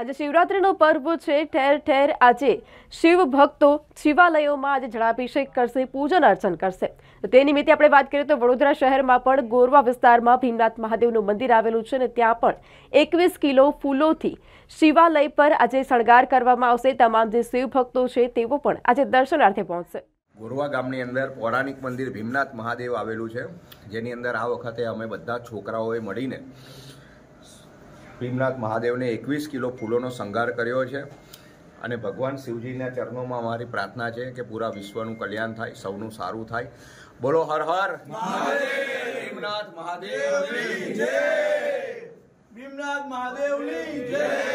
આજે શિવરાત્રિનો પર્વ છે ઠેર ઠેર આજે શિવ ભક્તો શિવાલયોમાં આજે જળાભિષેક કરશે પૂજન અર્ચન કરશે તે નિમિત્તે આપણે વાત કરીએ તો વડોદરા શહેરમાં પણ ગોરવા વિસ્તારમાં ભીમનાથ મહાદેવનું મંદિર આવેલું છે અને ત્યાં પણ એકવીસ કિલો ફૂલોથી શિવાલય પર આજે શણગાર કરવામાં આવશે તમામ જે શિવ ભક્તો છે તેઓ પણ આજે દર્શનાર્થે પહોંચશે ગોરવા ગામની અંદર પૌરાણિક મંદિર ભીમનાથ મહાદેવ આવેલું છે જેની અંદર આ વખતે અમે બધા છોકરાઓએ મળીને ભીમનાથ મહાદેવને એકવીસ કિલો ફૂલોનો શણગાર કર્યો છે અને ભગવાન શિવજીના ચરણોમાં મારી પ્રાર્થના છે કે પૂરા વિશ્વનું કલ્યાણ થાય સૌનું સારું થાય બોલો હર હર ભીમનાથ મહાદેવની જય ભીમનાથ મહાદેવની જય